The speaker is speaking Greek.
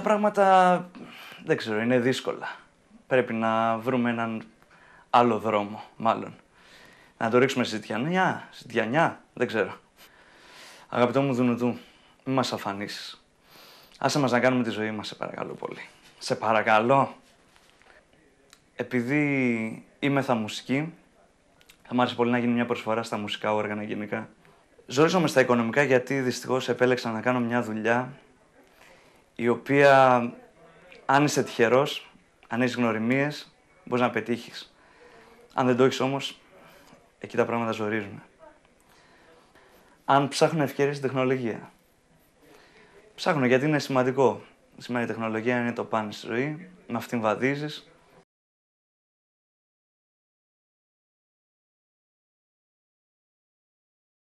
τα πράγματα δεν ξέρω, είναι δύσκολα. Πρέπει να βρούμε έναν άλλο δρόμο, μάλλον. Να το ρίξουμε στη τιανιά, στη τιανιά, δεν ξέρω. Αγαπητό μου Δουνουτού, μη μας αφανίσεις. Άσε μας να κάνουμε τη ζωή μας, σε παρακαλώ πολύ. Σε παρακαλώ. Επειδή είμαι θα μουσική, θα μου άρεσε πολύ να γίνει μια προσφορά στα μουσικά όργανα γενικά. Ζορίζομαι στα οικονομικά γιατί δυστυχώς επέλεξα να κάνω μια δουλειά η οποία αν είσαι τυχερός, αν έχεις γνωριμίες, μπορείς να πετύχεις. Αν δεν το έχεις όμως εκεί τα πράγματα ζορίζουν. Αν ψάχνουν ευκαιρίες στην τεχνολογία. Ψάχνουν γιατί είναι σημαντικό. Σημαίνει, η τεχνολογία είναι το πάνω στη ζωή, με αυτήν βαδίζεις.